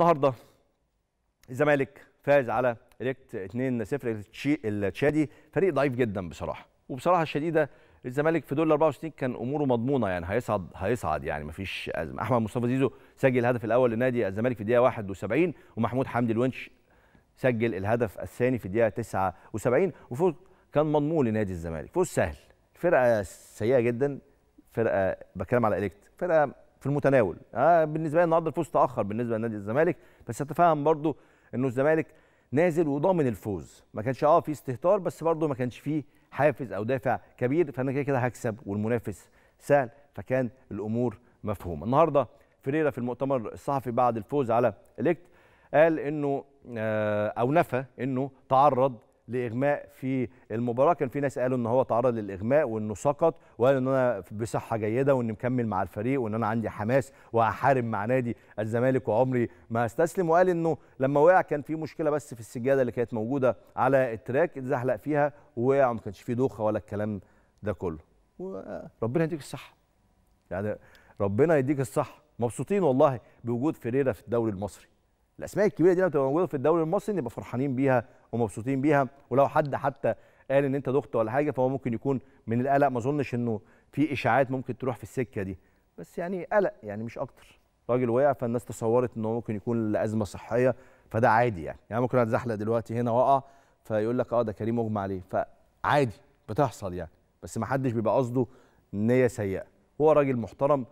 النهارده الزمالك فاز على ريكت 2-0 التشادي فريق ضعيف جدا بصراحه وبصراحه الشديده الزمالك في دول 64 كان اموره مضمونه يعني هيصعد هيصعد يعني مفيش ازمه احمد مصطفى زيزو سجل الهدف الاول لنادي الزمالك في الدقيقه 71 ومحمود حمدي الونش سجل الهدف الثاني في الدقيقه 79 وفوز كان مضمون لنادي الزمالك فوز سهل فرقه سيئه جدا فرقه بتكلم على اليكت فرقه في المتناول آه بالنسبه لي النهارده الفوز تاخر بالنسبه لنادي الزمالك بس اتفهم برضو انه الزمالك نازل وضامن الفوز ما كانش اه في استهتار بس برضو ما كانش فيه حافز او دافع كبير فانا كده كده هكسب والمنافس سهل فكان الامور مفهومه النهارده فريرا في المؤتمر الصحفي بعد الفوز على اليكت قال انه آه، او نفى انه تعرض لاغماء في المباراه كان في ناس قالوا ان هو تعرض للاغماء وانه سقط وقال ان انا بصحه جيده واني مكمل مع الفريق وان انا عندي حماس وهحارب مع نادي الزمالك وعمري ما استسلم وقال انه لما وقع كان في مشكله بس في السجاده اللي كانت موجوده على التراك اتزحلق فيها ووقع وما كانش فيه دوخه ولا الكلام ده كله وربنا يديك الصحه يعني ربنا يديك الصحه مبسوطين والله بوجود فيريرا في الدوري المصري الاسماء الكبيره دي لو تبقى موجوده في الدوري المصري نبقى فرحانين بيها ومبسوطين بيها ولو حد حتى قال ان انت ضغط ولا حاجه فهو ممكن يكون من القلق ما اظنش انه في اشاعات ممكن تروح في السكه دي بس يعني قلق يعني مش اكتر راجل وقع فالناس تصورت انه هو ممكن يكون لازمه صحيه فده عادي يعني يعني ممكن اتزحلق دلوقتي هنا واقع فيقول لك اه ده كريم اغمى عليه فعادي بتحصل يعني بس ما حدش بيبقى قصده نيه سيئه هو راجل محترم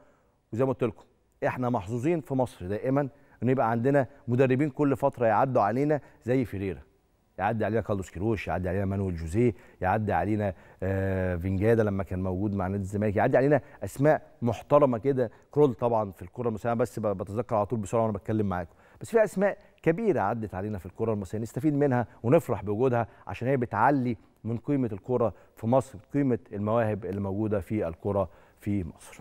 وزي ما قلت لكم احنا محظوظين في مصر دائما ان يبقى عندنا مدربين كل فتره يعدوا علينا زي فيريرا يعدي علينا كارلوس كيروش يعدي علينا مانويل جوزيه يعدي علينا آه، فينجادا لما كان موجود مع نادي الزمالك يعدي علينا اسماء محترمه كده كرول طبعا في الكره المصريه بس بتذكر على طول بسرعه وانا بتكلم معاكم بس في اسماء كبيره عدت علينا في الكره المصريه نستفيد منها ونفرح بوجودها عشان هي بتعلي من قيمه الكره في مصر قيمه المواهب اللي موجوده في الكره في مصر